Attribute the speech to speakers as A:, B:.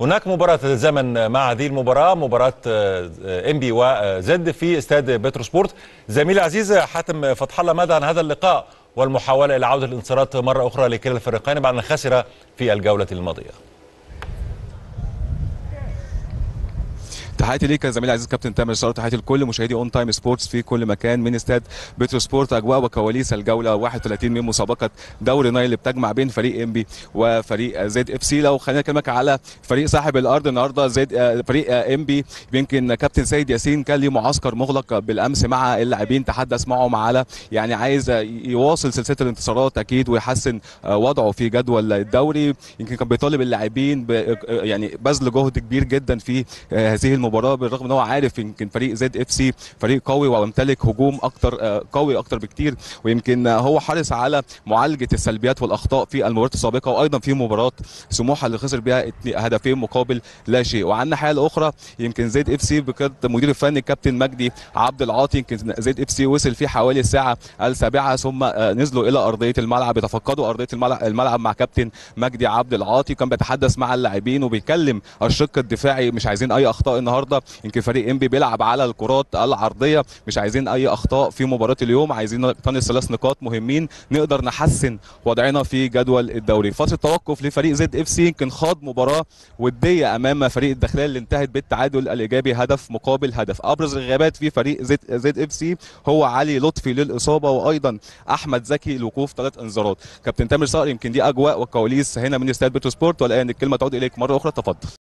A: هناك مباراة تتزامن مع هذه المباراة مباراة آه، انبي وزد آه، في استاد بتروسبورت زميل عزيز حاتم فتح الله ماذا عن هذا اللقاء والمحاولة إلى عودة الانتصارات مرة أخرى لكلا الفريقين بعد أن خسر في الجولة الماضية
B: تحياتي ليك يا زميلي العزيز كابتن تامر شرف تحياتي لكل مشاهدي اون تايم سبورتس في كل مكان من استاد بترو سبورت اجواء وكواليس الجوله 31 من مسابقه دوري نايل اللي بتجمع بين فريق انبي وفريق زد اف سي لو خلينا نكلمك على فريق صاحب الارض النهارده زد آه، فريق آه، انبي يمكن كابتن سيد ياسين كان ليه معسكر مغلق بالامس مع اللاعبين تحدث معهم على يعني عايز يواصل سلسله الانتصارات اكيد ويحسن آه، وضعه في جدول الدوري يمكن كان بيطالب اللاعبين يعني بذل جهد كبير جدا في هذه المباراه المباراه بالرغم ان هو عارف يمكن فريق زد اف سي فريق قوي ويمتلك هجوم اكتر آه، قوي اكتر بكتير ويمكن هو حرص على معالجه السلبيات والاخطاء في المباريات السابقه وايضا في مباراه سموحه اللي خسر بها هدفين مقابل لا شيء وعن الناحيه الاخرى يمكن زد اف سي بقياده المدير الفني الكابتن مجدي عبد العاطي يمكن زد اف سي وصل فيه حوالي الساعه السابعه ثم آه، نزلوا الى ارضيه الملعب يتفقدوا ارضيه الملعب مع كابتن مجدي عبد العاطي كان بيتحدث مع اللاعبين وبيكلم الشق الدفاعي مش عايزين اي اخطاء النهارده النهارده يمكن فريق انبي بيلعب على الكرات العرضيه مش عايزين اي اخطاء في مباراه اليوم عايزين نقتنص ثلاث نقاط مهمين نقدر نحسن وضعنا في جدول الدوري فتره توقف لفريق زد اف سي يمكن خاض مباراه وديه امام فريق الداخليه اللي انتهت بالتعادل الايجابي هدف مقابل هدف ابرز الغيابات في فريق زد, زد اف سي هو علي لطفي للاصابه وايضا احمد زكي لوقوف ثلاث انذارات كابتن تامر صقر يمكن دي اجواء وكواليس هنا من استاد بيتو سبورت والان ان الكلمه تعود اليك مره اخرى تفضل